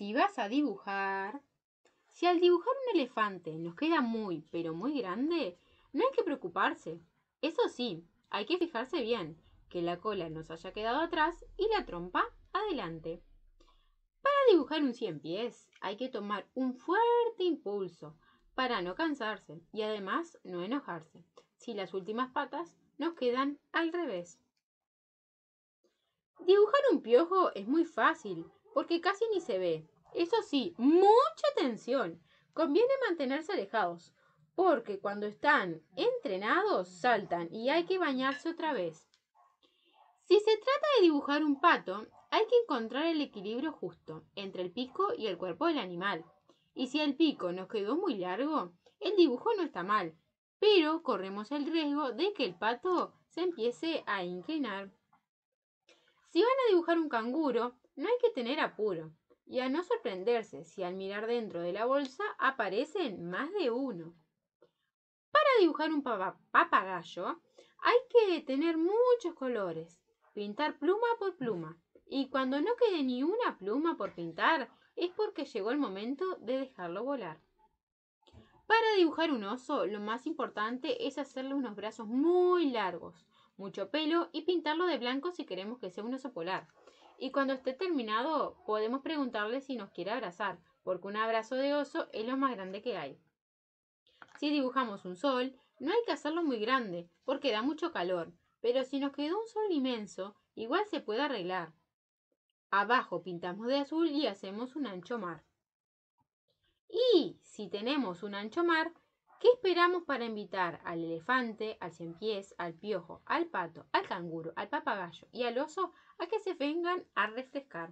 Si vas a dibujar, si al dibujar un elefante nos queda muy, pero muy grande, no hay que preocuparse. Eso sí, hay que fijarse bien que la cola nos haya quedado atrás y la trompa adelante. Para dibujar un cien pies hay que tomar un fuerte impulso para no cansarse y además no enojarse si las últimas patas nos quedan al revés. Dibujar un piojo es muy fácil porque casi ni se ve. Eso sí, mucha atención. Conviene mantenerse alejados, porque cuando están entrenados saltan y hay que bañarse otra vez. Si se trata de dibujar un pato, hay que encontrar el equilibrio justo entre el pico y el cuerpo del animal. Y si el pico nos quedó muy largo, el dibujo no está mal, pero corremos el riesgo de que el pato se empiece a inclinar. Si van a dibujar un canguro, no hay que tener apuro y a no sorprenderse si al mirar dentro de la bolsa aparecen más de uno. Para dibujar un papagayo hay que tener muchos colores, pintar pluma por pluma y cuando no quede ni una pluma por pintar es porque llegó el momento de dejarlo volar. Para dibujar un oso, lo más importante es hacerle unos brazos muy largos, mucho pelo y pintarlo de blanco si queremos que sea un oso polar. Y cuando esté terminado, podemos preguntarle si nos quiere abrazar, porque un abrazo de oso es lo más grande que hay. Si dibujamos un sol, no hay que hacerlo muy grande, porque da mucho calor, pero si nos quedó un sol inmenso, igual se puede arreglar. Abajo pintamos de azul y hacemos un ancho mar. Y si tenemos un ancho mar, ¿Qué esperamos para invitar al elefante, al ciempiés, al piojo, al pato, al canguro, al papagayo y al oso a que se vengan a refrescar?